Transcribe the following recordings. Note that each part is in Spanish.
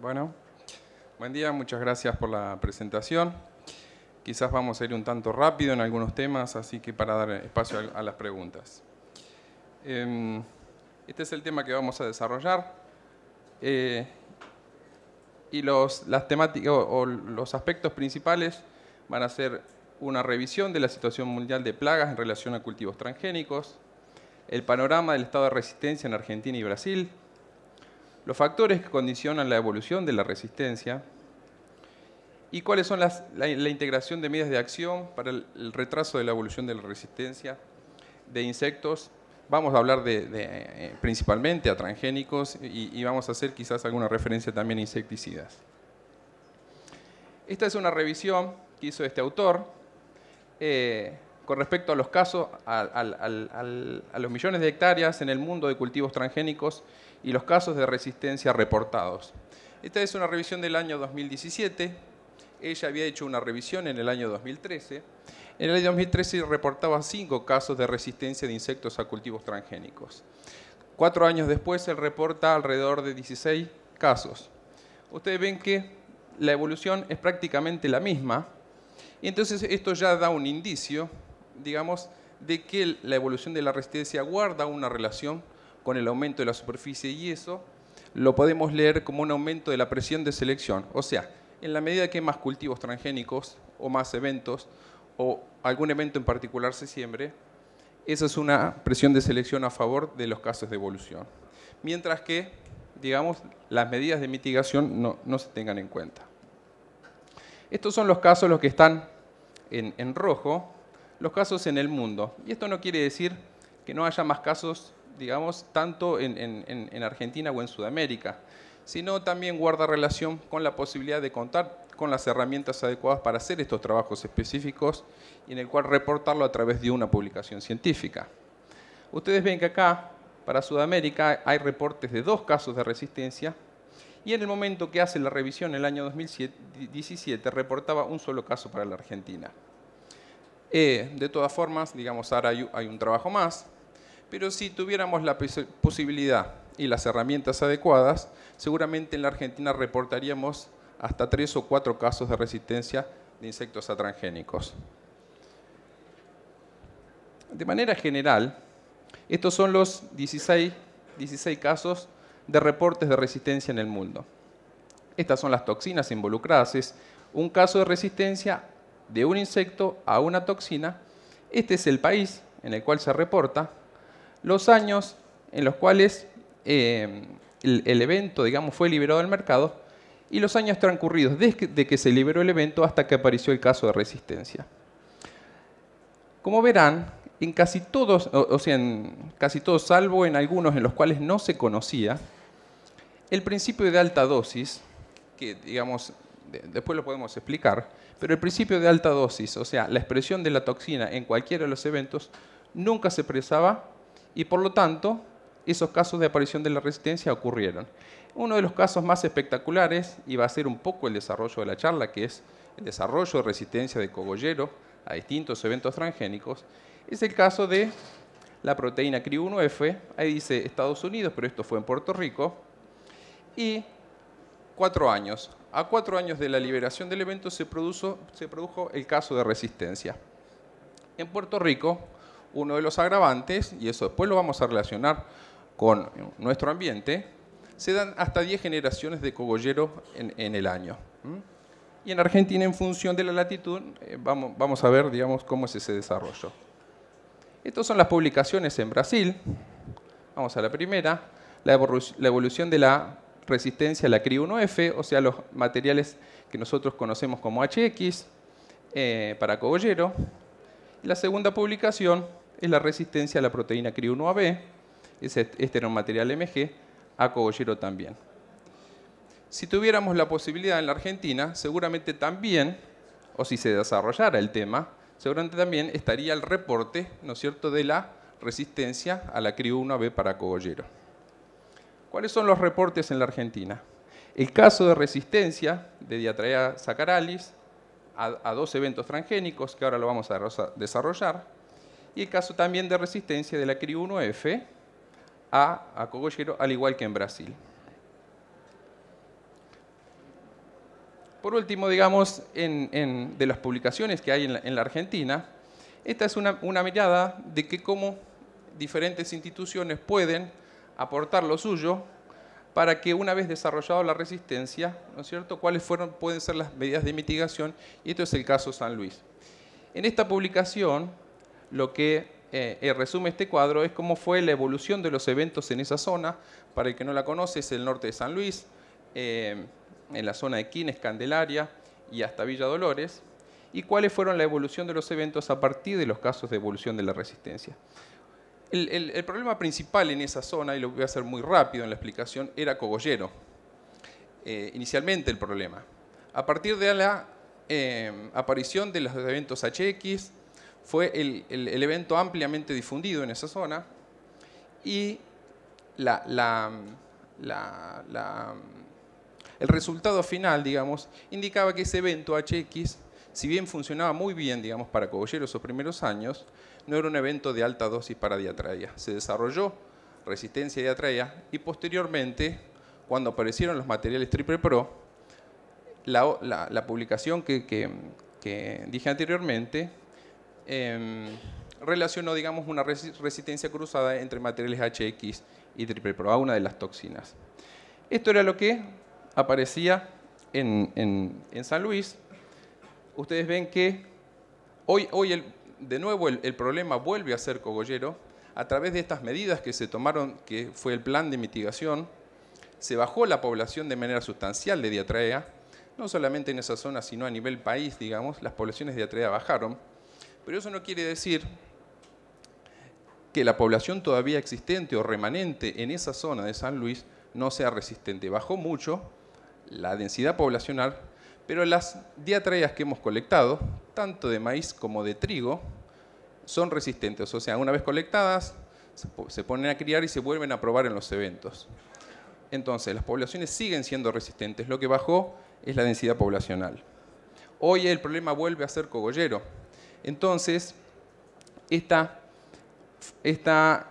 Bueno, buen día, muchas gracias por la presentación. Quizás vamos a ir un tanto rápido en algunos temas, así que para dar espacio a las preguntas. Em, este es el tema que vamos a desarrollar. Eh, y los, las temáticas, o los aspectos principales van a ser una revisión de la situación mundial de plagas en relación a cultivos transgénicos, el panorama del estado de resistencia en Argentina y Brasil, los factores que condicionan la evolución de la resistencia y cuáles son la, integración de medidas de acción para el, retraso de la evolución de la resistencia de insectos. Vamos a hablar de, eh, principalmente a transgénicos y, vamos a hacer quizás alguna referencia también a insecticidas. Esta es una revisión que hizo este autor eh, con respecto a los casos, a, a los millones de hectáreas en el mundo de cultivos transgénicos y los casos de resistencia reportados. Esta es una revisión del año 2017. Ella había hecho una revisión en el año 2013. En el año 2013 reportaba cinco casos de resistencia de insectos a cultivos transgénicos. Cuatro años después, él reporta alrededor de 16 casos. Ustedes ven que la evolución es prácticamente la misma. Y entonces esto ya da un indicio, digamos, de que la evolución de la resistencia guarda una relación con el aumento de la superficie y eso lo podemos leer como un aumento de la presión de selección. O sea, en la medida que hay más cultivos transgénicos o más eventos o algún evento en particular se siembre, esa es una presión de selección a favor de los casos de evolución. Mientras que, digamos, las medidas de mitigación no, se tengan en cuenta. Estos son los casos los que están en rojo, los casos en el mundo. Y esto no quiere decir que no haya más casos digamos, tanto en, Argentina o en Sudamérica, sino también guarda relación con la posibilidad de contar con las herramientas adecuadas para hacer estos trabajos específicos y en el cual reportarlo a través de una publicación científica. Ustedes ven que acá, para Sudamérica, hay reportes de dos casos de resistencia y en el momento que hace la revisión en el año 2017 reportaba un solo caso para la Argentina. Eh, de todas formas, digamos, ahora hay un trabajo más pero si tuviéramos la posibilidad y las herramientas adecuadas, seguramente en la Argentina reportaríamos hasta tres o cuatro casos de resistencia de insectos atrangénicos. De manera general, estos son los 16, 16 casos de reportes de resistencia en el mundo. Estas son las toxinas involucradas. Es un caso de resistencia de un insecto a una toxina. Este es el país en el cual se reporta los años en los cuales em, el, evento, digamos, fue liberado del mercado y los años transcurridos desde que se liberó el evento hasta que apareció el caso de resistencia. Como verán, en casi todos, o, sea, en casi todos, salvo en algunos en los cuales no se conocía, el principio de alta dosis, que digamos, después lo podemos explicar, pero el principio de alta dosis, o sea, la expresión de la toxina en cualquiera de los eventos, nunca se expresaba y por lo tanto esos casos de aparición de la resistencia ocurrieron. Uno de los casos más espectaculares, y va a ser un poco el desarrollo de la charla, que es el desarrollo de resistencia de cogollero a distintos eventos transgénicos, es el caso de la proteína CRI1F, ahí dice Estados Unidos, pero esto fue en Puerto Rico, y cuatro años. A cuatro años de la liberación del evento se, produjo, se produjo el caso de resistencia. En Puerto Rico, uno de los agravantes, y eso después lo vamos a relacionar con nuestro ambiente, se dan hasta 10 generaciones de cogollero en, el año. Y en Argentina, en función de la latitud, eh, vamos, vamos, a ver digamos, cómo es ese desarrollo. Estas son las publicaciones en Brasil. Vamos a la primera, la, evolución de la resistencia a la CRI-1F, o sea, los materiales que nosotros conocemos como HX, eh, para cogollero. Y la segunda publicación es la resistencia a la proteína CRI1AB, este era un material MG, a cogollero también. Si tuviéramos la posibilidad en la Argentina, seguramente también, o si se desarrollara el tema, seguramente también estaría el reporte, ¿no es cierto?, de la resistencia a la CRI1AB para cogollero. ¿Cuáles son los reportes en la Argentina? El caso de resistencia de diatraea sacaralis a, a dos eventos transgénicos, que ahora lo vamos a desarrollar, y el caso también de resistencia de la CRI1F a, a cogollero, al igual que en Brasil. Por último, digamos, de las publicaciones que hay en la, Argentina, esta es una, mirada de que cómo diferentes instituciones pueden aportar lo suyo para que una vez desarrollada la resistencia, ¿no es cierto?, cuáles fueron, pueden ser las medidas de mitigación, y esto es el caso San Luis. En esta publicación lo que eh, eh, resume este cuadro es cómo fue la evolución de los eventos en esa zona. Para el que no la conoce, es el norte de San Luis, eh, en la zona de Quines, Candelaria y hasta Villa Dolores, y cuáles fueron la evolución de los eventos a partir de los casos de evolución de la resistencia. El, problema principal en esa zona, y lo voy a hacer muy rápido en la explicación, era cogollero. inicialmente el problema. A partir de la aparición de los eventos HX, fue el, evento ampliamente difundido en esa zona y el resultado final, digamos, indicaba que ese evento HX, si bien funcionaba muy bien, digamos, para Cogolleros esos primeros años, no era un evento de alta dosis para diatraía. Se desarrolló resistencia diatraía y posteriormente, cuando aparecieron los materiales triple pro, la, publicación que, dije anteriormente Em, relacionó, digamos, una resistencia cruzada entre materiales HX y triple proa, una de las toxinas. Esto era lo que aparecía en, en, en San Luis. Ustedes ven que hoy, hoy el, de nuevo, el, el, problema vuelve a ser cogollero. A través de estas medidas que se tomaron, que fue el plan de mitigación, se bajó la población de manera sustancial de diatrea, no solamente en esa zona, sino a nivel país, digamos, las poblaciones de diatrea bajaron. Pero eso no quiere decir que la población todavía existente o remanente en esa zona de San Luis no sea resistente. Bajó mucho la densidad poblacional, pero las diatreas que hemos colectado, tanto de maíz como de trigo, son resistentes. O sea, una vez colectadas, se ponen a criar y se vuelven a probar en los eventos. Entonces, las poblaciones siguen siendo resistentes. Lo que bajó es la densidad poblacional. Hoy el problema vuelve a ser cogollero entonces, esta,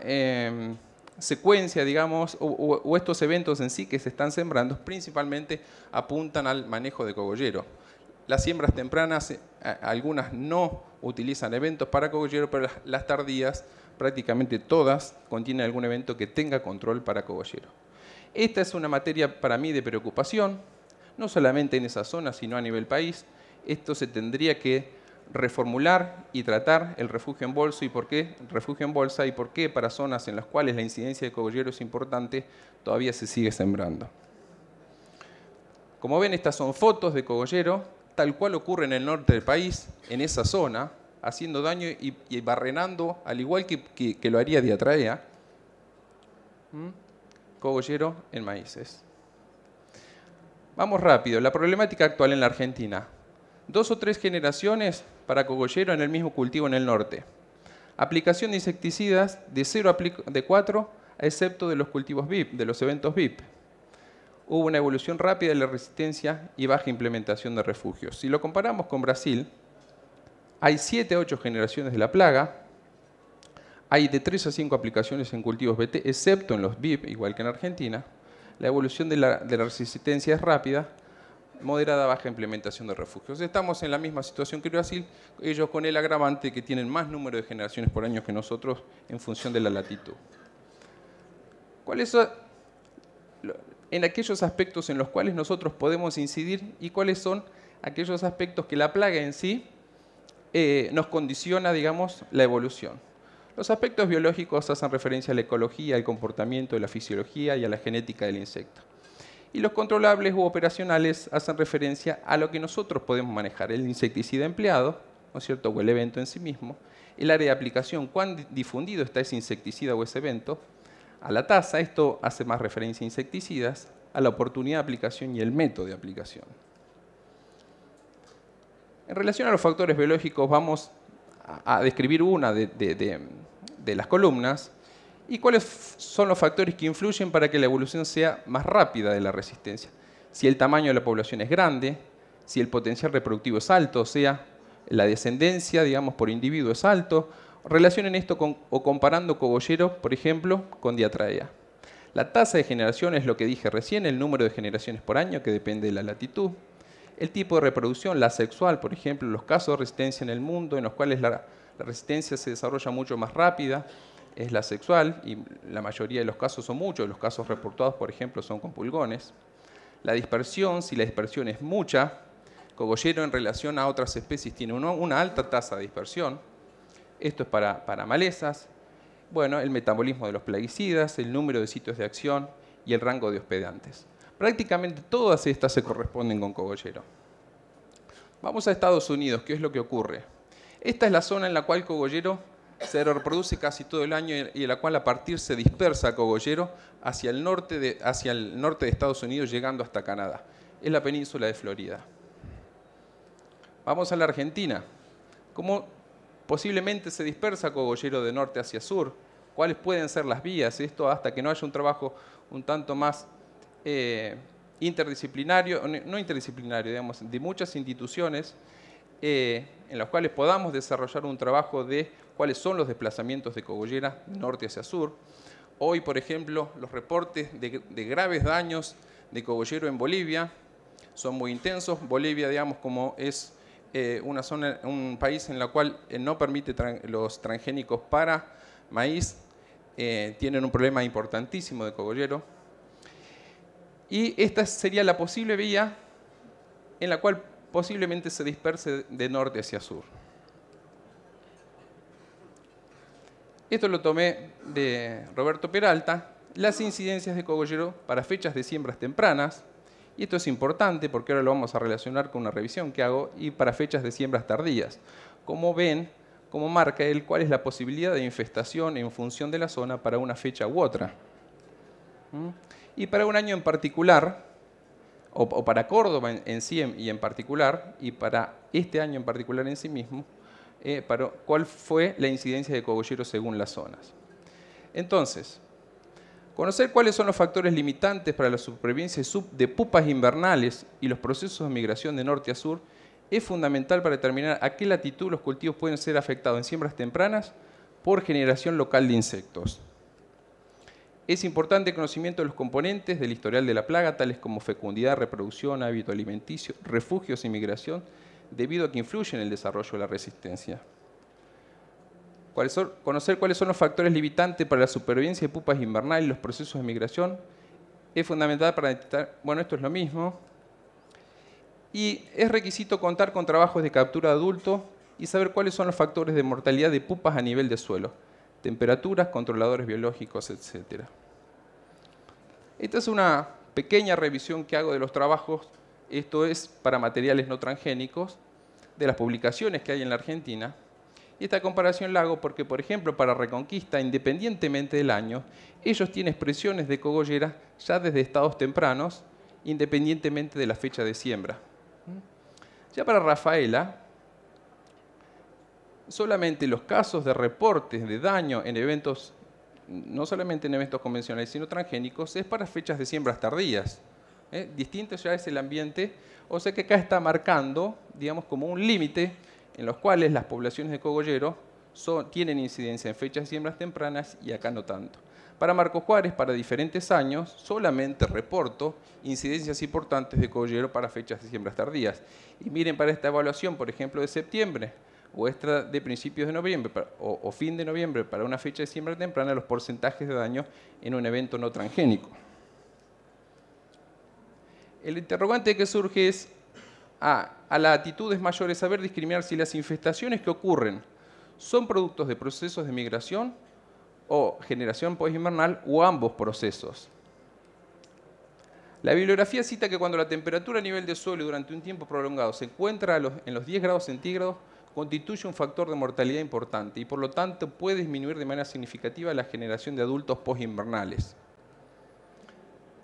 em, secuencia, digamos, o, o, estos eventos en sí que se están sembrando, principalmente apuntan al manejo de cogollero. Las siembras tempranas, eh, algunas no utilizan eventos para cogollero, pero las tardías, prácticamente todas, contienen algún evento que tenga control para cogollero. Esta es una materia para mí de preocupación, no solamente en esa zona, sino a nivel país. Esto se tendría que reformular y tratar el refugio en bolsa y por qué refugio en bolsa y por qué para zonas en las cuales la incidencia de cogollero es importante todavía se sigue sembrando. Como ven, estas son fotos de cogollero, tal cual ocurre en el norte del país, en esa zona, haciendo daño y, barrenando, al igual que, lo haría diatraea, cogollero en maíces. Vamos rápido, la problemática actual en la Argentina. Dos o tres generaciones para cogollero en el mismo cultivo en el norte. Aplicación de insecticidas de 0 a 4, excepto de los cultivos VIP, de los eventos VIP. Hubo una evolución rápida de la resistencia y baja implementación de refugios. Si lo comparamos con Brasil, hay 7 a 8 generaciones de la plaga, hay de 3 a 5 aplicaciones en cultivos BT, excepto en los VIP, igual que en Argentina. La evolución de la, de la resistencia es rápida, moderada baja implementación de refugios. Estamos en la misma situación que Brasil, ellos con el agravante que tienen más número de generaciones por año que nosotros en función de la latitud. ¿Cuáles son en aquellos aspectos en los cuales nosotros podemos incidir y cuáles son aquellos aspectos que la plaga en sí eh, nos condiciona, digamos, la evolución? Los aspectos biológicos hacen referencia a la ecología, al comportamiento, a la fisiología y a la genética del insecto y los controlables u operacionales hacen referencia a lo que nosotros podemos manejar, el insecticida empleado, ¿no es cierto?, o el evento en sí mismo, el área de aplicación, cuán difundido está ese insecticida o ese evento, a la tasa, esto hace más referencia a insecticidas, a la oportunidad de aplicación y el método de aplicación. En relación a los factores biológicos, vamos a describir una de, de las columnas, y cuáles son los factores que influyen para que la evolución sea más rápida de la resistencia. Si el tamaño de la población es grande, si el potencial reproductivo es alto, o sea, la descendencia, digamos, por individuo es alto. Relacionen esto o comparando cogollero, por ejemplo, con diatraea. La tasa de generación es lo que dije recién, el número de generaciones por año, que depende de la latitud. El tipo de reproducción, la sexual, por ejemplo, los casos de resistencia en el mundo, en los cuales la resistencia se desarrolla mucho más rápida, es la sexual, y la mayoría de los casos son muchos, los casos reportados, por ejemplo, son con pulgones. La dispersión, si la dispersión es mucha, cogollero en relación a otras especies tiene una alta tasa de dispersión. Esto es para, para malezas. Bueno, el metabolismo de los plaguicidas, el número de sitios de acción y el rango de hospedantes. Prácticamente todas estas se corresponden con cogollero. Vamos a Estados Unidos, ¿qué es lo que ocurre? Esta es la zona en la cual cogollero se reproduce casi todo el año y la cual a partir se dispersa cogollero hacia el norte de, hacia el norte de Estados Unidos llegando hasta Canadá. Es la península de Florida. Vamos a la Argentina. ¿Cómo posiblemente se dispersa cogollero de norte hacia sur? ¿Cuáles pueden ser las vías? Esto hasta que no haya un trabajo un tanto más eh, interdisciplinario, no interdisciplinario, digamos, de muchas instituciones eh, en las cuales podamos desarrollar un trabajo de cuáles son los desplazamientos de Cogollera norte hacia sur. Hoy, por ejemplo, los reportes de, graves daños de cogollero en Bolivia son muy intensos. Bolivia, digamos, como es eh, una zona, un país en la cual eh, no permite los transgénicos para maíz, eh, tienen un problema importantísimo de cogollero. Y esta sería la posible vía en la cual posiblemente se disperse de norte hacia sur. Esto lo tomé de Roberto Peralta, las incidencias de cogollero para fechas de siembras tempranas, y esto es importante porque ahora lo vamos a relacionar con una revisión que hago, y para fechas de siembras tardías. Como ven, como marca él, cuál es la posibilidad de infestación en función de la zona para una fecha u otra. ¿Mm? Y para un año en particular, o, para Córdoba en, sí y en particular, y para este año en particular en sí mismo, eh, cuál fue la incidencia de cogolleros según las zonas. Entonces, conocer cuáles son los factores limitantes para la supervivencia de pupas invernales y los procesos de migración de norte a sur es fundamental para determinar a qué latitud los cultivos pueden ser afectados en siembras tempranas por generación local de insectos. Es importante el conocimiento de los componentes del historial de la plaga, tales como fecundidad, reproducción, hábito alimenticio, refugios y migración, debido a que influye en el desarrollo de la resistencia. Conocer cuáles son los factores limitantes para la supervivencia de pupas invernales y los procesos de migración es fundamental para detectar, bueno, esto es lo mismo, y es requisito contar con trabajos de captura adulto y saber cuáles son los factores de mortalidad de pupas a nivel de suelo, temperaturas, controladores biológicos, etc. Esta es una pequeña revisión que hago de los trabajos esto es para materiales no transgénicos, de las publicaciones que hay en la Argentina. Y esta comparación la hago porque, por ejemplo, para Reconquista, independientemente del año, ellos tienen expresiones de cogollera ya desde estados tempranos, independientemente de la fecha de siembra. Ya para Rafaela, solamente los casos de reportes de daño en eventos, no solamente en eventos convencionales, sino transgénicos, es para fechas de siembras tardías. ¿eh? distinto ya es el ambiente, o sea que acá está marcando, digamos, como un límite en los cuales las poblaciones de cogollero tienen incidencia en fechas de siembras tempranas y acá no tanto. Para Marco Juárez, para diferentes años, solamente reporto incidencias importantes de cogollero para fechas de siembras tardías. Y miren, para esta evaluación, por ejemplo, de septiembre, o esta de principios de noviembre o, fin de noviembre para una fecha de siembra temprana los porcentajes de daño en un evento no transgénico. El interrogante que surge es, ah, a, las actitudes mayores saber discriminar si las infestaciones que ocurren son productos de procesos de migración o generación post-invernal o ambos procesos. La bibliografía cita que cuando la temperatura a nivel de suelo durante un tiempo prolongado se encuentra en los 10 grados centígrados, constituye un factor de mortalidad importante y por lo tanto puede disminuir de manera significativa la generación de adultos post-invernales.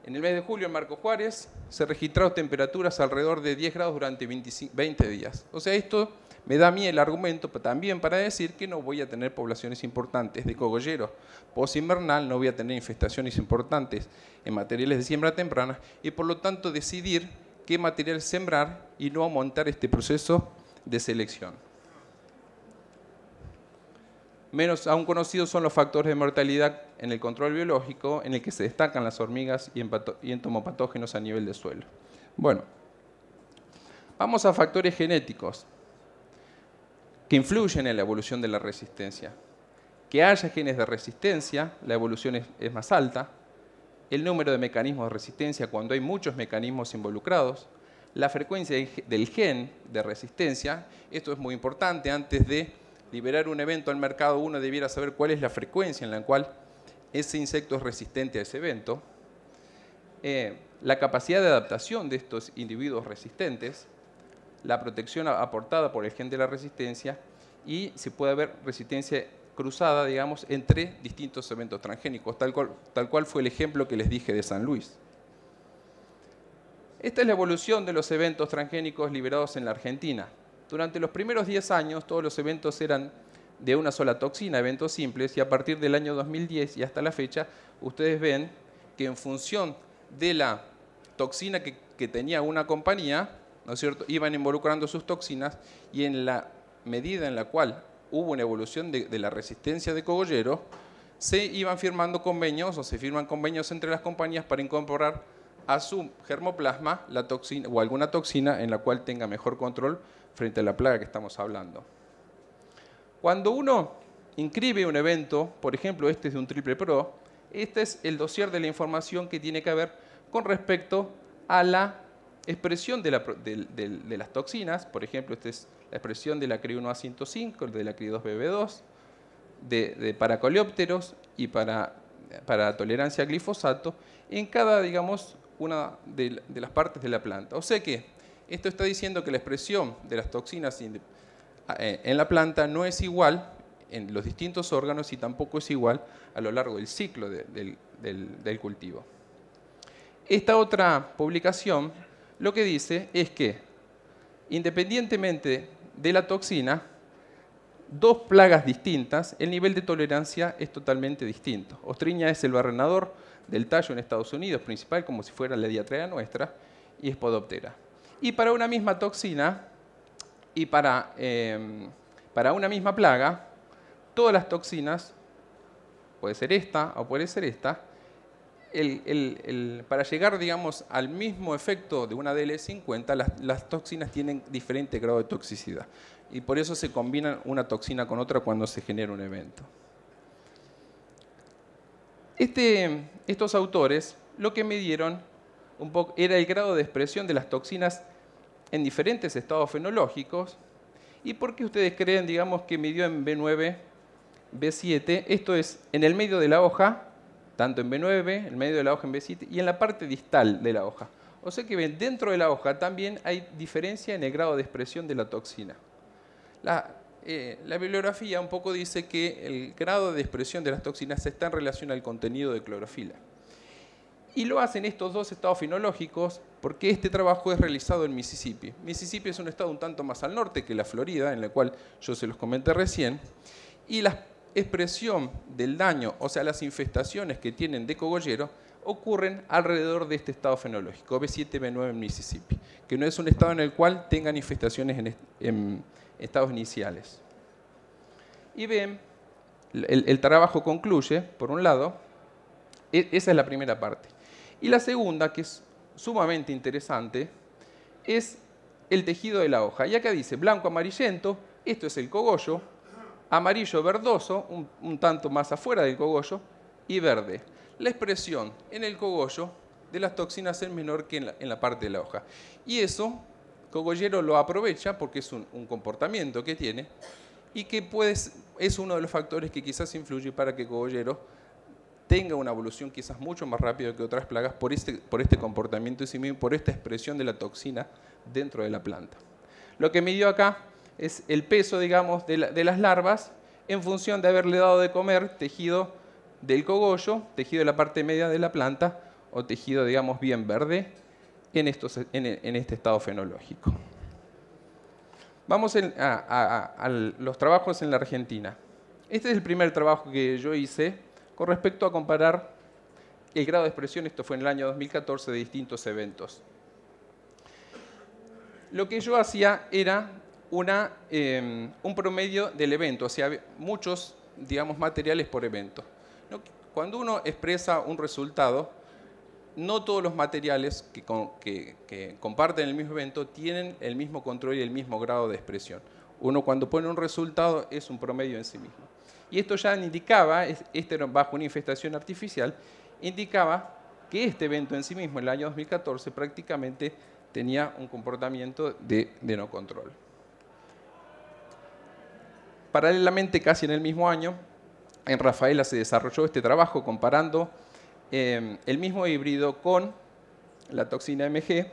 En el mes de julio en Marco Juárez se registraron temperaturas alrededor de 10 grados durante 20 días. O sea, esto me da a mí el argumento también para decir que no voy a tener poblaciones importantes de cogolleros post-invernal, no voy a tener infestaciones importantes en materiales de siembra temprana y por lo tanto decidir qué material sembrar y no montar este proceso de selección. Menos aún conocidos son los factores de mortalidad en el control biológico, en el que se destacan las hormigas y entomopatógenos a nivel de suelo. Bueno, vamos a factores genéticos que influyen en la evolución de la resistencia. Que haya genes de resistencia, la evolución es, es más alta, el número de mecanismos de resistencia cuando hay muchos mecanismos involucrados, la frecuencia del gen de resistencia, esto es muy importante antes de liberar un evento al mercado, uno debiera saber cuál es la frecuencia en la cual ese insecto es resistente a ese evento, eh, la capacidad de adaptación de estos individuos resistentes, la protección aportada por el gen de la resistencia y si puede haber resistencia cruzada, digamos, entre distintos eventos transgénicos, tal cual fue el ejemplo que les dije de San Luis. Esta es la evolución de los eventos transgénicos liberados en la Argentina. Durante los primeros 10 años todos los eventos eran de una sola toxina, eventos simples, y a partir del año 2010 y hasta la fecha, ustedes ven que en función de la toxina que, tenía una compañía, ¿no es cierto? Iban involucrando sus toxinas y en la medida en la cual hubo una evolución de, la resistencia de cogollero, se iban firmando convenios o se firman convenios entre las compañías para incorporar a su germoplasma la toxina o alguna toxina en la cual tenga mejor control frente a la plaga que estamos hablando. Cuando uno inscribe un evento, por ejemplo, este es de un triple pro, este es el dossier de la información que tiene que haber con respecto a la expresión de, las toxinas, por ejemplo, esta es la expresión de la CRI1A105, de la CRI2BB2, de, para coleópteros y para, tolerancia a glifosato, en cada, digamos, una de las partes de la planta. O sea que esto está diciendo que la expresión de las toxinas eh, en la planta no es igual en los distintos órganos y tampoco es igual a lo largo del ciclo del, cultivo. Esta otra publicación lo que dice es que independientemente de la toxina, dos plagas distintas, el nivel de tolerancia es totalmente distinto. Ostriña es el barrenador del tallo en Estados Unidos, principal como si fuera la diatrea nuestra, y es podoptera. Y para una misma toxina y para, em, para una misma plaga, todas las toxinas, puede ser esta o puede ser esta, para llegar, digamos, al mismo efecto de una DL50, las, las, toxinas tienen diferente grado de toxicidad. Y por eso se combinan una toxina con otra cuando se genera un evento. Este, estos autores lo que me dieron poco, era el grado de expresión de las toxinas en diferentes estados fenológicos. ¿Y por qué ustedes creen, digamos, que midió en B9, B7? Esto es en el medio de la hoja, tanto en B9, en el medio de la hoja en B7, y en la parte distal de la hoja. O sea que dentro de la hoja también hay diferencia en el grado de expresión de la toxina. Eh, la bibliografía un poco dice que el grado de expresión de las toxinas está en relación al contenido de clorofila. Y lo hacen estos dos estados fenológicos porque este trabajo es realizado en Mississippi. Mississippi es un estado un tanto más al norte que la Florida, en la cual yo se los comenté recién, y la expresión del daño, o sea, las infestaciones que tienen de cogollero, ocurren alrededor de este estado fenológico, B7, B9 en Mississippi, que no es un estado en el cual tengan infestaciones en, estados iniciales. Y ven, el trabajo concluye, por un lado, e-, esa es la primera parte. Y la segunda, que es sumamente interesante, es el tejido de la hoja. Y acá dice blanco amarillento, esto es el cogollo, amarillo verdoso, un, tanto más afuera del cogollo, y verde. La expresión en el cogollo de las toxinas es menor que en la, parte de la hoja. Y eso, cogollero lo aprovecha porque es un, comportamiento que tiene y que es uno de los factores que quizás influye para que cogollero tenga una evolución quizás mucho más rápida que otras plagas por este, por este comportamiento y por esta expresión de la toxina dentro de la planta. Lo que midió acá es el peso, digamos, de, las larvas en función de haberle dado de comer tejido del cogollo, tejido de la parte media de la planta o tejido, digamos, bien verde en, este estado fenológico. Vamos a los trabajos en la Argentina. Este es el primer trabajo que yo hice con respecto a comparar el grado de expresión, esto fue en el año 2014, de distintos eventos. Lo que yo hacía era em, un promedio del evento, o sea, muchos, digamos, materiales por evento. Cuando uno expresa un resultado, no todos los materiales que, comparten el mismo evento tienen el mismo control y el mismo grado de expresión. Uno cuando pone un resultado es un promedio en sí mismo y esto ya indicaba, este bajo una infestación artificial, indicaba que este evento en sí mismo, el año 2014, prácticamente tenía un comportamiento de, no control. Paralelamente, casi en el mismo año, en Rafaela se desarrolló este trabajo comparando em, el mismo híbrido con la toxina MG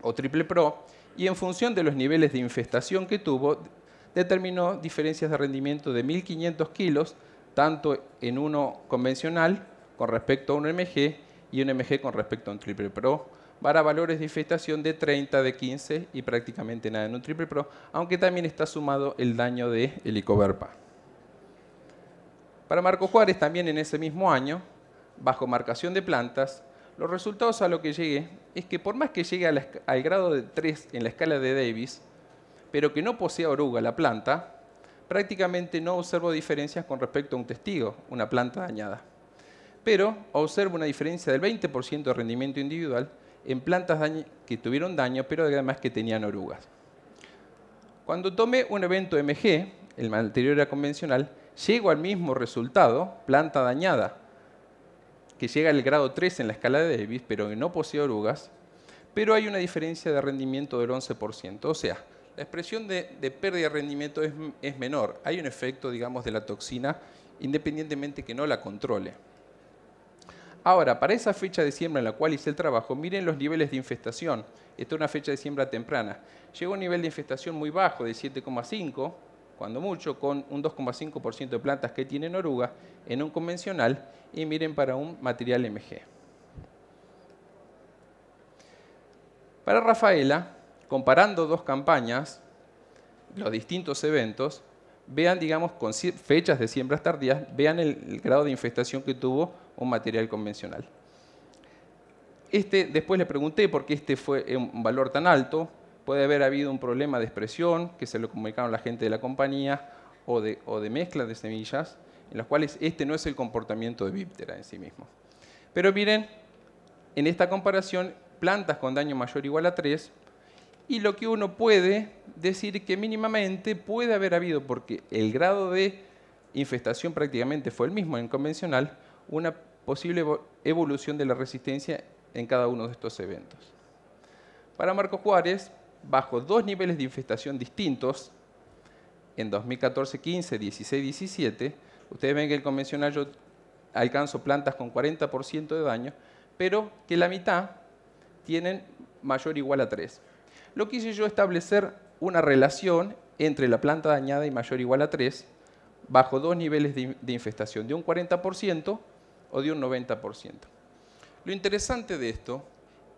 o triple pro y en función de los niveles de infestación que tuvo, determinó diferencias de rendimiento de 1.500 kilos, tanto en uno convencional con respecto a un MG y un MG con respecto a un triple pro, para valores de infestación de 30, de 15 y prácticamente nada en un triple pro, aunque también está sumado el daño de helicoverpa. Para Marco Juárez, también en ese mismo año, bajo marcación de plantas, los resultados a lo que llegué es que por más que llegue al grado de 3 en la escala de Davis, pero que no posea oruga la planta, prácticamente no observo diferencias con respecto a un testigo, una planta dañada. Pero observo una diferencia del 20% de rendimiento individual en plantas que tuvieron daño, pero además que tenían orugas. Cuando tomé un evento MG, el anterior era convencional, llego al mismo resultado, planta dañada, que llega al grado 3 en la escala de Davis, pero que no posee orugas, pero hay una diferencia de rendimiento del 11%. O sea, la expresión de, pérdida de rendimiento es, menor. Hay un efecto, digamos, de la toxina independientemente que no la controle. Ahora, para esa fecha de siembra en la cual hice el trabajo, miren los niveles de infestación. Esta es una fecha de siembra temprana. Llegó un nivel de infestación muy bajo, de 7,5, cuando mucho, con un 2,5% de plantas que tienen oruga en un convencional y miren para un material MG. Para Rafaela, comparando dos campañas, los distintos eventos, vean, digamos, con fechas de siembras tardías, vean el, grado de infestación que tuvo un material convencional. Este, después le pregunté por qué este fue un valor tan alto. Puede haber habido un problema de expresión, que se lo comunicaron la gente de la compañía, o de, o de mezcla de semillas, en las cuales este no es el comportamiento de Víptera en sí mismo. Pero miren, en esta comparación, plantas con daño mayor o igual a 3 y lo que uno puede decir que mínimamente puede haber habido, porque el grado de infestación prácticamente fue el mismo en convencional, una posible evolución de la resistencia en cada uno de estos eventos. Para Marco Juárez, bajo dos niveles de infestación distintos, en 2014, 15, 16, 17, ustedes ven que el convencional yo alcanzo plantas con 40% de daño, pero que la mitad tienen mayor o igual a 3 lo que hice yo establecer una relación entre la planta dañada y mayor o igual a 3 bajo dos niveles de, infestación, de un 40% o de un 90%. Lo interesante de esto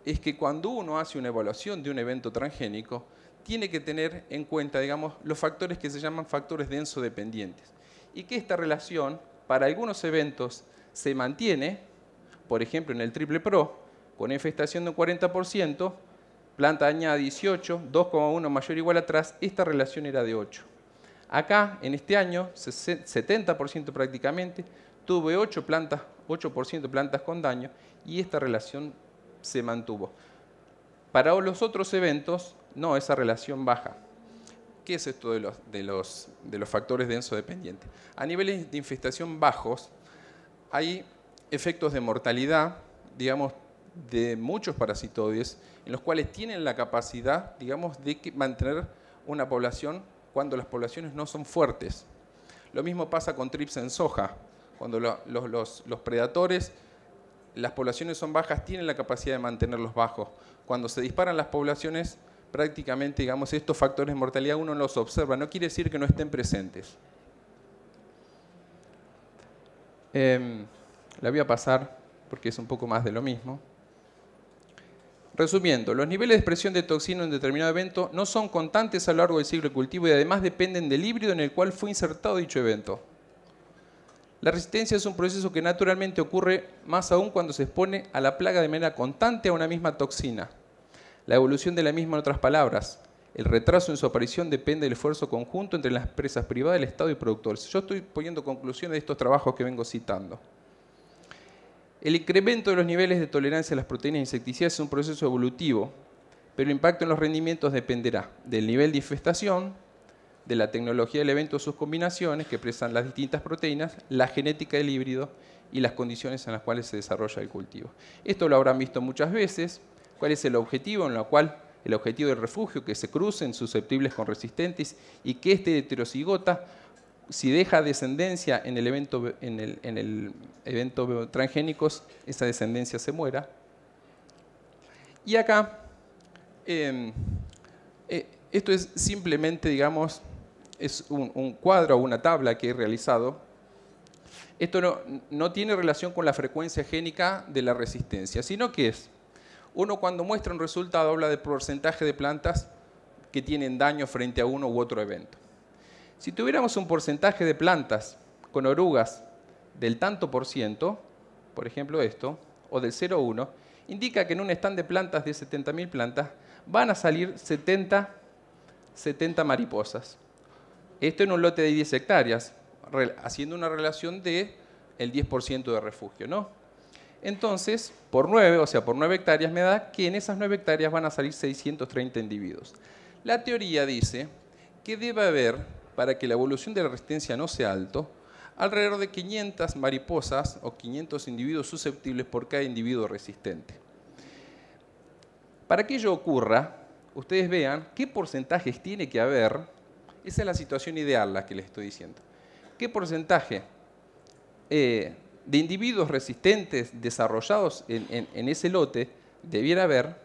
es que cuando uno hace una evaluación de un evento transgénico, tiene que tener en cuenta, digamos, los factores que se llaman factores denso dependientes Y que esta relación, para algunos eventos, se mantiene, por ejemplo, en el triple pro, con infestación de un 40%, planta dañada 18, 2,1 mayor o igual atrás, esta relación era de 8. Acá, en este año, 70% prácticamente, tuve 8 plantas, 8% plantas con daño y esta relación se mantuvo. Para los otros eventos, no, esa relación baja. ¿Qué es esto de los, de los, de los factores denso-dependientes? A niveles de infestación bajos, hay efectos de mortalidad, digamos, de muchos parasitoides, en los cuales tienen la capacidad, digamos, de mantener una población cuando las poblaciones no son fuertes. Lo mismo pasa con trips en soja. Cuando los, los, predadores, las poblaciones son bajas, tienen la capacidad de mantenerlos bajos. Cuando se disparan las poblaciones, prácticamente, digamos, estos factores de mortalidad uno los observa. No quiere decir que no estén presentes. Em, la voy a pasar porque es un poco más de lo mismo. Resumiendo, los niveles de expresión de toxina en determinado evento no son constantes a lo largo del ciclo de cultivo y además dependen del híbrido en el cual fue insertado dicho evento. La resistencia es un proceso que naturalmente ocurre más aún cuando se expone a la plaga de manera constante a una misma toxina. La evolución de la misma, en otras palabras, el retraso en su aparición depende del esfuerzo conjunto entre las empresas privadas, el Estado y productores. Yo estoy poniendo conclusiones de estos trabajos que vengo citando. El incremento de los niveles de tolerancia a las proteínas insecticidas es un proceso evolutivo, pero el impacto en los rendimientos dependerá del nivel de infestación, de la tecnología del evento o sus combinaciones que expresan las distintas proteínas, la genética del híbrido y las condiciones en las cuales se desarrolla el cultivo. Esto lo habrán visto muchas veces. ¿Cuál es el objetivo? En lo cual el objetivo del refugio, que se crucen susceptibles con resistentes y que este heterocigota si deja descendencia en el evento, en el, evento transgénicos, esa descendencia se muera. Y acá, em, eh, esto es simplemente, digamos, es un, cuadro o una tabla que he realizado. Esto no, no tiene relación con la frecuencia génica de la resistencia, sino que es, uno cuando muestra un resultado habla de porcentaje de plantas que tienen daño frente a uno u otro evento. Si tuviéramos un porcentaje de plantas con orugas del tanto por ciento, por ejemplo esto, o del 0,1, indica que en un stand de plantas de 70.000 plantas van a salir 70, 70 mariposas. Esto en un lote de 10 hectáreas, haciendo una relación de el 10% de refugio, ¿no? Entonces, por 9, o sea, por 9 hectáreas me da que en esas 9 hectáreas van a salir 630 individuos. La teoría dice que debe haber para que la evolución de la resistencia no sea alto, alrededor de 500 mariposas o 500 individuos susceptibles por cada individuo resistente. Para que ello ocurra, ustedes vean qué porcentajes tiene que haber, esa es la situación ideal la que les estoy diciendo, qué porcentaje eh, de individuos resistentes desarrollados en, en ese lote debiera haber,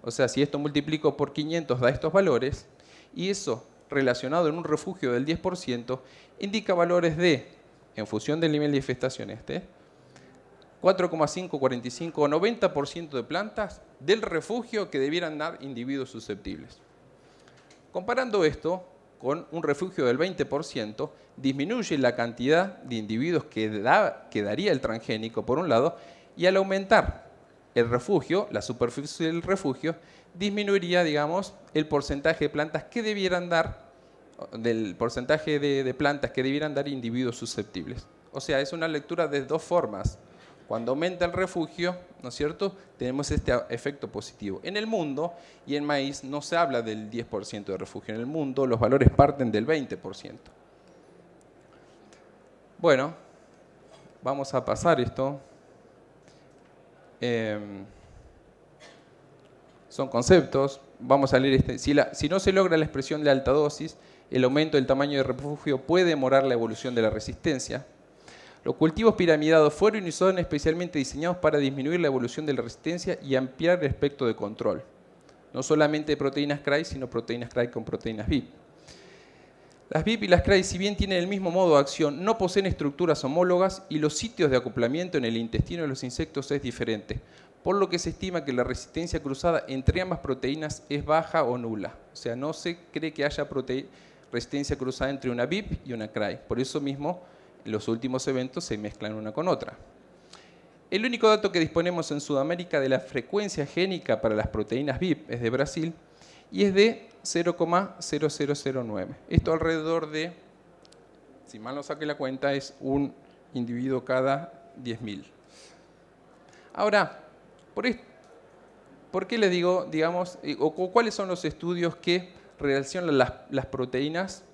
o sea, si esto multiplico por 500 da estos valores, y eso relacionado en un refugio del 10% indica valores de, en función del nivel de infestación este, 4,5, 45 o 90% de plantas del refugio que debieran dar individuos susceptibles. Comparando esto con un refugio del 20%, disminuye la cantidad de individuos que, que daría el transgénico, por un lado, y al aumentar el refugio, la superficie del refugio, disminuiría, digamos, el porcentaje de plantas que debieran dar, del porcentaje de, plantas que debieran dar individuos susceptibles. O sea, es una lectura de dos formas. Cuando aumenta el refugio, ¿no es cierto?, tenemos este efecto positivo. En el mundo y en maíz no se habla del 10% de refugio. En el mundo los valores parten del 20%. Bueno, vamos a pasar esto. Em, son conceptos. Vamos a leer este. Si, si no se logra la expresión de alta dosis, el aumento del tamaño de refugio puede demorar la evolución de la resistencia. Los cultivos piramidados fueron y son especialmente diseñados para disminuir la evolución de la resistencia y ampliar el espectro de control. No solamente proteínas CRY, sino proteínas CRY con proteínas VIP. Las VIP y las CRY, si bien tienen el mismo modo de acción, no poseen estructuras homólogas y los sitios de acoplamiento en el intestino de los insectos es diferente, por lo que se estima que la resistencia cruzada entre ambas proteínas es baja o nula. O sea, no se cree que haya resistencia cruzada entre una VIP y una CRAI. E. Por eso mismo, los últimos eventos se mezclan una con otra. El único dato que disponemos en Sudamérica de la frecuencia génica para las proteínas VIP es de Brasil y es de 0,0009. Esto alrededor de, si mal no saqué la cuenta, es un individuo cada 10.000. Ahora, por, qué les digo, digamos, o, cuáles son los estudios que relacionan las, proteínas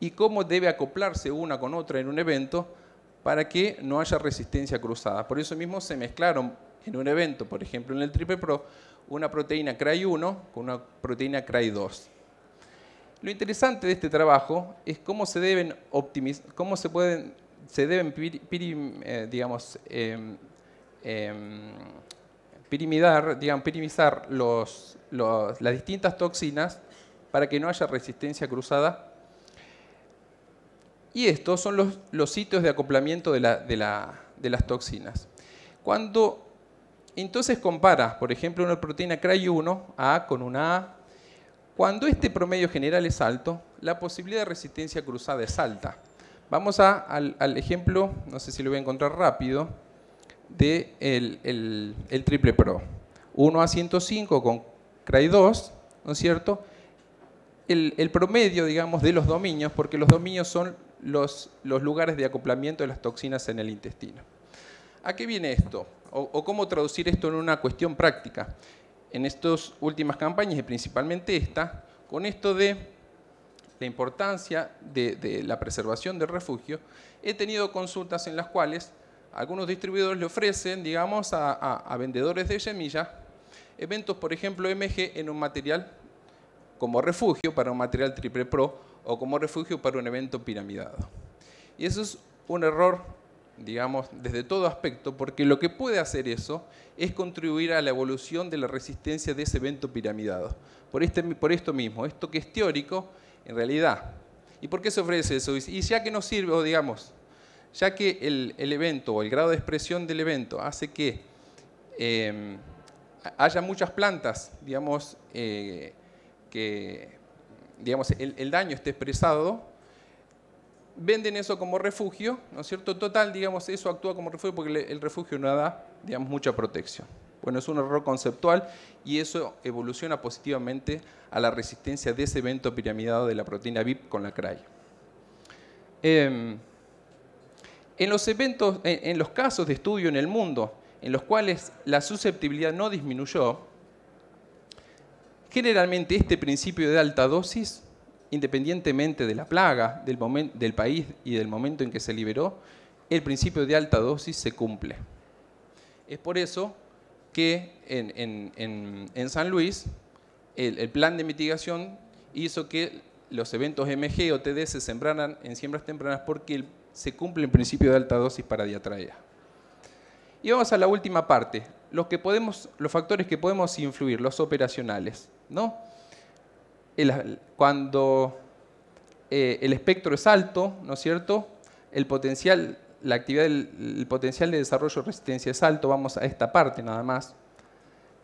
y cómo debe acoplarse una con otra en un evento para que no haya resistencia cruzada? Por eso mismo se mezclaron en un evento, por ejemplo en el Triple Pro, una proteína CRY1 con una proteína CRY2. Lo interesante de este trabajo es cómo se deben optimizar, cómo se pueden, se deben, eh, digamos, em, em, pirimidar, digan, pirimizar las distintas toxinas para que no haya resistencia cruzada. Y estos son los, sitios de acoplamiento de, las toxinas. Cuando entonces compara por ejemplo, una proteína CRY1 A con una A, cuando este promedio general es alto, la posibilidad de resistencia cruzada es alta. Vamos al ejemplo, no sé si lo voy a encontrar rápido, del de el, triple pro. 1 a 105 con CRAI 2, ¿no es cierto? El, promedio, digamos, de los dominios, porque los dominios son los, lugares de acoplamiento de las toxinas en el intestino. ¿A qué viene esto? O, cómo traducir esto en una cuestión práctica? En estas últimas campañas, y principalmente esta, con esto de la importancia de, de la preservación del refugio, he tenido consultas en las cuales algunos distribuidores le ofrecen, digamos, a, vendedores de semillas, eventos, por ejemplo, MG en un material como refugio para un material triple pro o como refugio para un evento piramidado. Y eso es un error, digamos, desde todo aspecto, porque lo que puede hacer eso es contribuir a la evolución de la resistencia de ese evento piramidado. Por, este, esto mismo, esto que es teórico, en realidad. ¿Y por qué se ofrece eso? Y ya que nos sirve, o digamos, ya que el, evento o el grado de expresión del evento hace que em, haya muchas plantas, digamos, eh, que digamos, el, daño esté expresado, venden eso como refugio, ¿no es cierto? Total, digamos, eso actúa como refugio porque el refugio no da, digamos, mucha protección. Bueno, es un error conceptual y eso evoluciona positivamente a la resistencia de ese evento piramidado de la proteína VIP con la CRAI. Em, en los, eventos, en los casos de estudio en el mundo en los cuales la susceptibilidad no disminuyó, generalmente este principio de alta dosis, independientemente de la plaga, del, país y del momento en que se liberó, el principio de alta dosis se cumple. Es por eso que en, San Luis el, el, plan de mitigación hizo que los eventos MG o TD se sembraran en siembras tempranas porque el se cumple el principio de alta dosis para diatraea. Y vamos a la última parte, los, que podemos, los factores que podemos influir, los operacionales. ¿no? cuando eh, el espectro es alto, ¿no es cierto? El potencial, la actividad, potencial de desarrollo de resistencia es alto, vamos a esta parte nada más.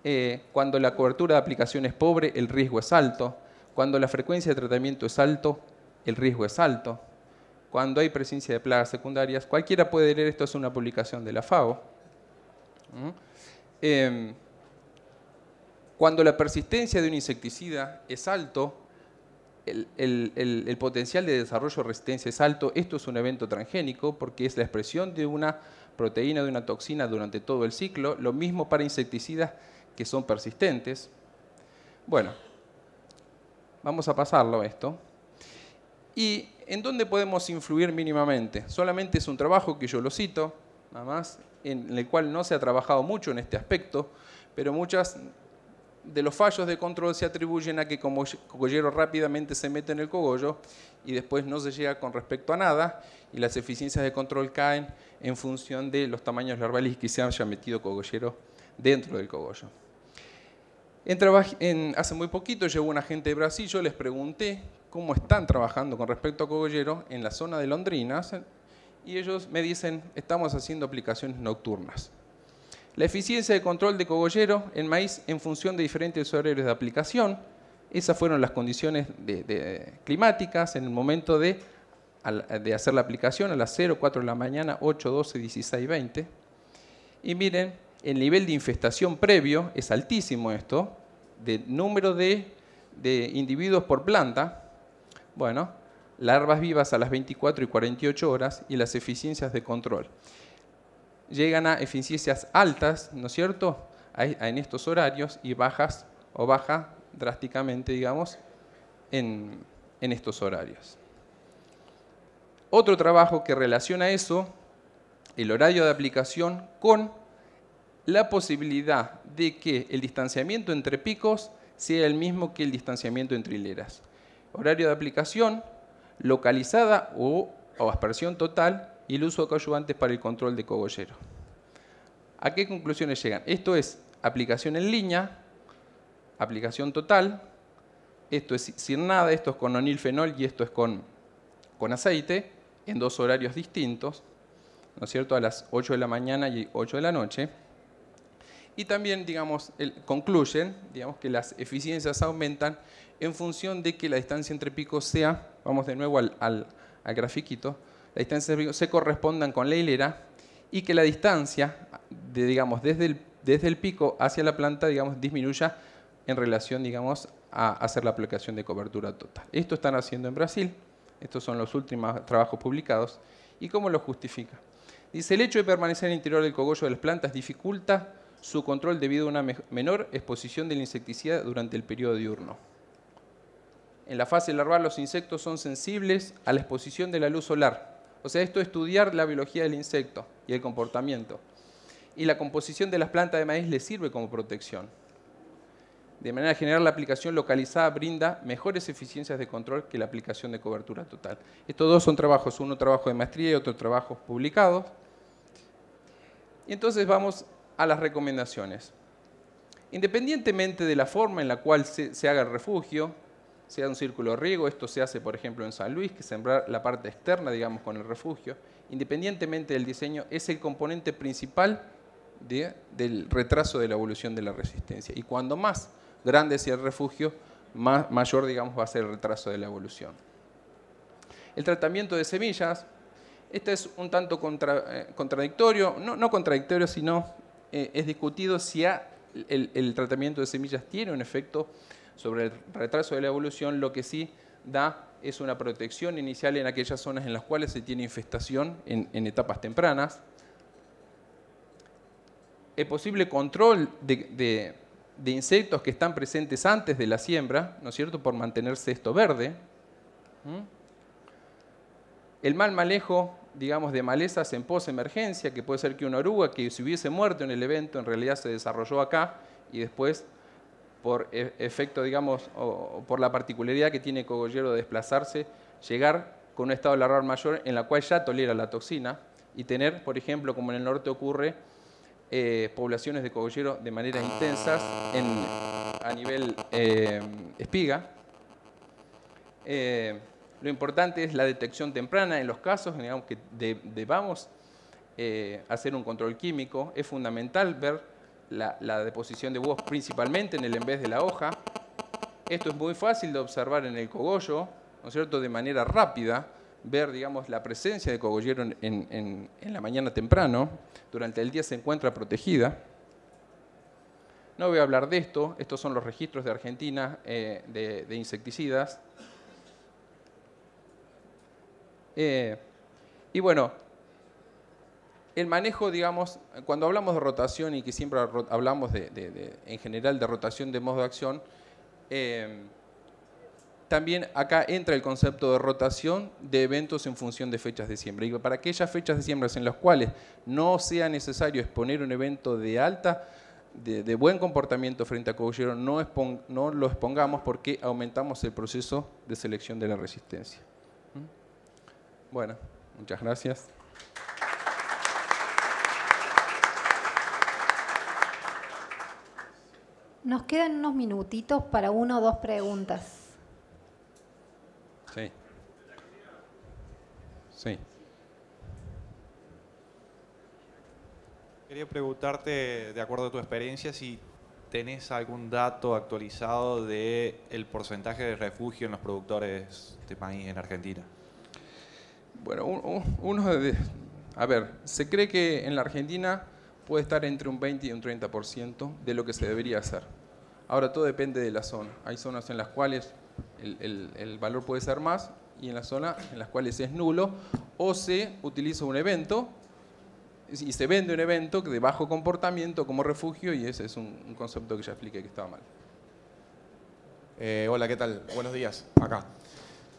Eh, cuando la cobertura de aplicación es pobre, el riesgo es alto. Cuando la frecuencia de tratamiento es alto, el riesgo es alto cuando hay presencia de plagas secundarias. Cualquiera puede leer esto, es una publicación de la FAO. Em, cuando la persistencia de un insecticida es alto, el, potencial de desarrollo de resistencia es alto. Esto es un evento transgénico porque es la expresión de una proteína, de una toxina durante todo el ciclo. Lo mismo para insecticidas que son persistentes. Bueno, vamos a pasarlo a esto. Y ¿en dónde podemos influir mínimamente? Solamente es un trabajo que yo lo cito, nada más, en el cual no se ha trabajado mucho en este aspecto, pero muchas de los fallos de control se atribuyen a que como cogollero rápidamente se mete en el cogollo y después no se llega con respecto a nada y las eficiencias de control caen en función de los tamaños larvales que se haya metido cogollero dentro del cogollo. hace muy poquito llegó un agente de Brasil, yo les pregunté cómo están trabajando con respecto a Cogollero en la zona de Londrinas y ellos me dicen, estamos haciendo aplicaciones nocturnas. La eficiencia de control de cogollero en maíz en función de diferentes horarios de aplicación, esas fueron las condiciones climáticas en el momento de, hacer la aplicación a las 0, 4 de la mañana, 8, 12, 16, 20. Y miren, el nivel de infestación previo es altísimo esto, de número de individuos por planta, bueno, larvas vivas a las 24 y 48 horas y las eficiencias de control. Llegan a eficiencias altas, ¿no es cierto?, en estos horarios y bajas o baja drásticamente, digamos, en, en estos horarios. Otro trabajo que relaciona eso, el horario de aplicación, con la posibilidad de que el distanciamiento entre picos sea el mismo que el distanciamiento entre hileras horario de aplicación, localizada o, o aspersión total y el uso de coadyuvantes para el control de cogollero. ¿A qué conclusiones llegan? Esto es aplicación en línea, aplicación total, esto es sin nada, esto es con onilfenol y esto es con, con aceite, en dos horarios distintos, ¿no es cierto? A las 8 de la mañana y 8 de la noche y también, digamos, concluyen, digamos, que las eficiencias aumentan en función de que la distancia entre picos sea, vamos de nuevo al, grafiquito, la distancia entre se correspondan con la hilera y que la distancia, digamos, desde el, desde el pico hacia la planta, digamos, disminuya en relación, digamos, a hacer la aplicación de cobertura total. Esto están haciendo en Brasil, estos son los últimos trabajos publicados, y cómo lo justifica. Dice, el hecho de permanecer en el interior del cogollo de las plantas dificulta su control debido a una menor exposición del insecticida durante el periodo diurno. En la fase larval los insectos son sensibles a la exposición de la luz solar. O sea, esto es estudiar la biología del insecto y el comportamiento. Y la composición de las plantas de maíz les sirve como protección. De manera general, la aplicación localizada brinda mejores eficiencias de control que la aplicación de cobertura total. Estos dos son trabajos, uno trabajo de maestría y otro trabajo publicado. Y entonces vamos a las recomendaciones. Independientemente de la forma en la cual se, haga el refugio, sea un círculo riego, esto se hace por ejemplo en San Luis, que sembrar la parte externa, digamos, con el refugio, independientemente del diseño, es el componente principal del retraso de la evolución de la resistencia. Y cuando más grande sea el refugio, más, mayor, digamos, va a ser el retraso de la evolución. El tratamiento de semillas, este es un tanto eh, contradictorio, no contradictorio, sino eh, es discutido si el, tratamiento de semillas tiene un efecto sobre el retraso de la evolución, lo que sí da es una protección inicial en aquellas zonas en las cuales se tiene infestación en, etapas tempranas. El posible control de, insectos que están presentes antes de la siembra, ¿no es cierto?, por mantenerse esto verde. ¿Mm? El mal manejo digamos, de malezas en pos emergencia que puede ser que una oruga que se hubiese muerto en el evento en realidad se desarrolló acá y después, por e, efecto, digamos, por la particularidad que tiene cogollero de desplazarse, llegar con un estado larvar mayor en la cual ya tolera la toxina y tener, por ejemplo, como en el norte ocurre, eh, poblaciones de cogollero de maneras intensas a nivel eh, espiga. Eh, lo importante es la detección temprana en los casos, digamos que debamos eh, hacer un control químico. Es fundamental ver la, deposición de huevos principalmente en el envés de la hoja. Esto es muy fácil de observar en el cogollo, ¿no es cierto?, de manera rápida, ver, digamos, la presencia de cogollero en, la mañana temprano, durante el día se encuentra protegida. No voy a hablar de esto, estos son los registros de Argentina eh, de, de insecticidas. Eh, y bueno, el manejo, digamos, cuando hablamos de rotación y que siempre hablamos de, en general de rotación de modo de acción, em, también acá entra el concepto de rotación de eventos en función de fechas de siembra. Y para aquellas fechas de siembra en las cuales no sea necesario exponer un evento de alta, de, buen comportamiento frente a cogollero, no, no lo expongamos porque aumentamos el proceso de selección de la resistencia. Bueno, muchas gracias. Nos quedan unos minutitos para una o dos preguntas. Sí. Sí. Quería preguntarte, de acuerdo a tu experiencia, si tenés algún dato actualizado de el porcentaje de refugio en los productores de maíz en Argentina. Bueno, uno de... A ver, se cree que en la Argentina puede estar entre un 20 y un 30% de lo que se debería hacer. Ahora, todo depende de la zona. Hay zonas en las cuales el, valor puede ser más y en las zona en las cuales es nulo o se utiliza un evento y se vende un evento de bajo comportamiento como refugio y ese es un, concepto que ya expliqué que estaba mal. Eh, hola, ¿qué tal? Buenos días, acá.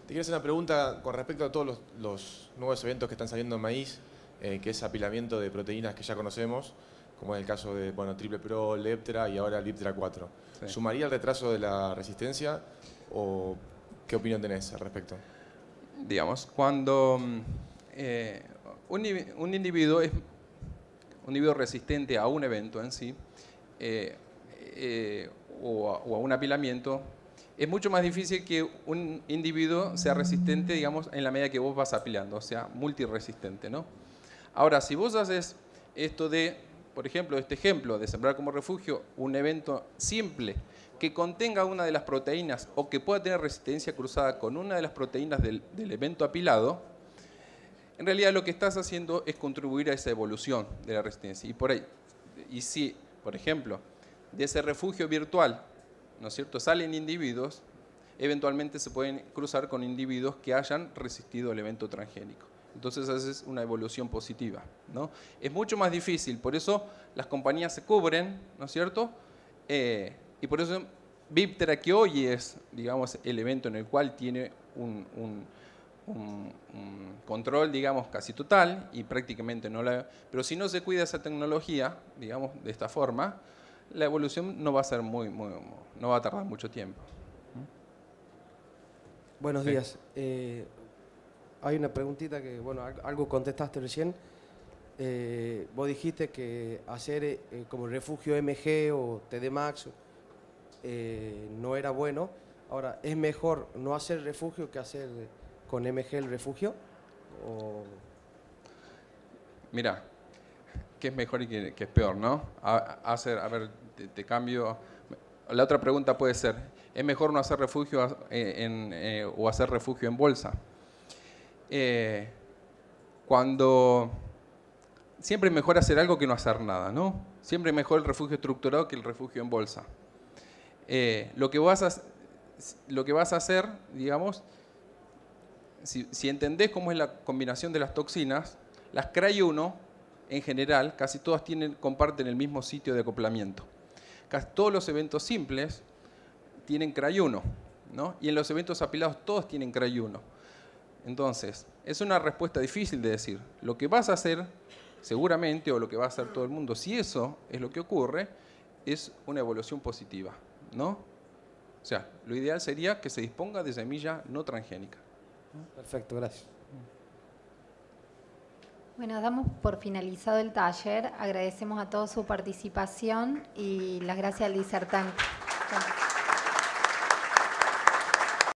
Te quiero hacer una pregunta con respecto a todos los, nuevos eventos que están saliendo en maíz, eh, que es apilamiento de proteínas que ya conocemos, como en el caso de bueno, Triple Pro, Leptra y ahora Leptra 4. ¿Sumaría el retraso de la resistencia o qué opinión tenés al respecto? Digamos, cuando mm, eh, un, individuo es un individuo resistente a un evento en sí eh, o, a, un apilamiento, es mucho más difícil que un individuo sea resistente, digamos, en la medida que vos vas apilando, o sea, multiresistente, ¿no? Ahora, si vos haces esto de, por ejemplo, este ejemplo de sembrar como refugio un evento simple que contenga una de las proteínas o que pueda tener resistencia cruzada con una de las proteínas del, del evento apilado, en realidad lo que estás haciendo es contribuir a esa evolución de la resistencia. Y por ahí, y si, por ejemplo, de ese refugio virtual ¿no cierto? Salen individuos, eventualmente se pueden cruzar con individuos que hayan resistido el evento transgénico. Entonces esa es una evolución positiva. ¿no? Es mucho más difícil, por eso las compañías se cubren, ¿no es cierto? Eh, y por eso Viptera, que hoy es, digamos, el evento en el cual tiene un, control, digamos, casi total y prácticamente no la... Pero si no se cuida esa tecnología, digamos, de esta forma, la evolución no va a ser muy, muy, no va a tardar mucho tiempo. Buenos días. Eh, hay una preguntita que, bueno, algo contestaste recién. Eh, vos dijiste que hacer eh, como refugio MG o TDMAX no era bueno. Ahora, ¿es mejor no hacer refugio que hacer con MG el refugio? Mira, qué es mejor y qué, es peor, ¿no? A, hacer, a ver, te, cambio. La otra pregunta puede ser, ¿es mejor no hacer refugio eh, en, eh, o hacer refugio en bolsa? Eh, cuando siempre es mejor hacer algo que no hacer nada, ¿no? Siempre es mejor el refugio estructurado que el refugio en bolsa. lo, que vas a, lo que vas a hacer, digamos, si, entendés cómo es la combinación de las toxinas, las cry uno en general, casi todas comparten el mismo sitio de acoplamiento. Casi todos los eventos simples tienen CRAI 1, ¿no? y en los eventos apilados todos tienen CRAI 1. Entonces, es una respuesta difícil de decir. Lo que vas a hacer, seguramente, o lo que va a hacer todo el mundo, si eso es lo que ocurre, es una evolución positiva. ¿no? O sea, lo ideal sería que se disponga de semilla no transgénica. Perfecto, gracias. Bueno, damos por finalizado el taller. Agradecemos a todos su participación y las gracias al disertante.